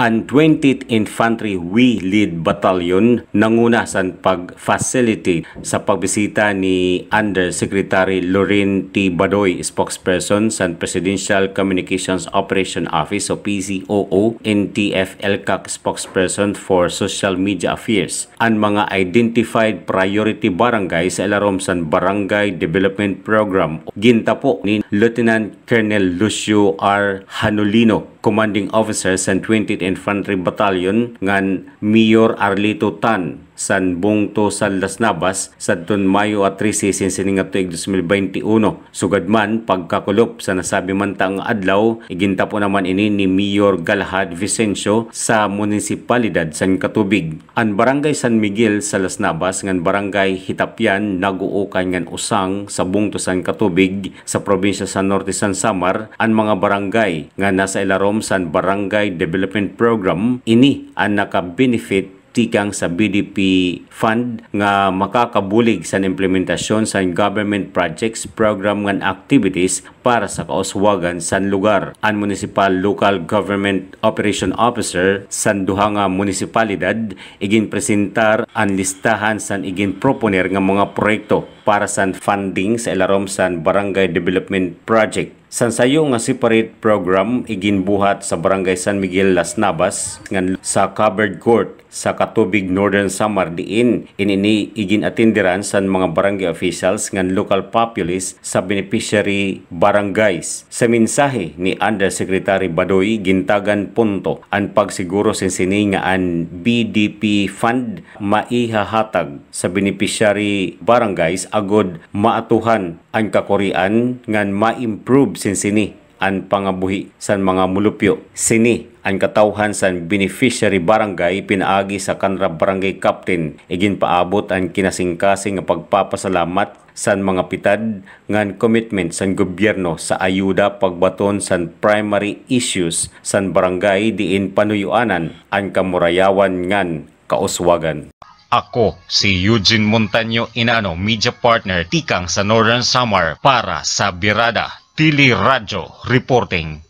and 20th Infantry We Lead Battalion nanguna sa pag-facilitate sa pagbisita ni Undersecretary Lorin T. Badoy, spokesperson sa Presidential Communications Operation Office o PCOO, NTF LCAC spokesperson for Social Media Affairs, and mga identified priority barangay sa Ilarom San Barangay Development Program. Ginta po ni Lieutenant Colonel Lucio R. Hanulino, commanding officers and 20th Infantry Battalion ngan Mayor Arlito Tan San Bungto San Las Navas sadton Mayo at 13 sinsiningap tuig 2021. Sugad man pagkakulop sa nasabi man taang adlaw po naman ini ni Mayor Galhad Vicencio sa munisipalidad San Katubig. Ang barangay San Miguel sa Las Navas ngan barangay Hitapyan naguukan ngan usang sa Bungto San Katubig sa probinsya sa Norte San Samar ang mga barangay nga nasa ilarom San Barangay Development Program ini ang naka tikang sa BDP fund nga makakabulig sa implementasyon sa government projects, program nga activities para sa kauswagan sa lugar. Ang Municipal Local Government Operation Officer sa duha nga munisipalidad igin presentar ang listahan sa igin proponer nga mga proyekto para sa funding sa ilarom sa barangay development project Sansayo nga separate program iginbuhat sa Barangay San Miguel Las Navas ngan sa covered court sa Katubig Northern Samar diin inini iginatindiran sa mga barangay officials ngan local populace sa beneficiary barangays. Sa mensahe ni Undersecretary Badoy gintagan punto ang pagsiguro sin sini nga ang BDP fund maihahatag sa beneficiary barangays agod maatuhan ang kakurian ngan ma-improve sinsini ang pangabuhi san mga mulupyo. Sini ang katauhan san beneficiary barangay pinaagi sa kanra barangay captain igin paabot ang kinasingkasing nga pagpapasalamat san mga pitad ngan commitment san gobyerno sa ayuda pagbaton san primary issues san barangay diin panuyuanan ang kamurayawan ngan kauswagan. Ako si Eugene Montaño Inano, media partner Tikang sa Northern Samar para sa Birada Tili Radyo Reporting.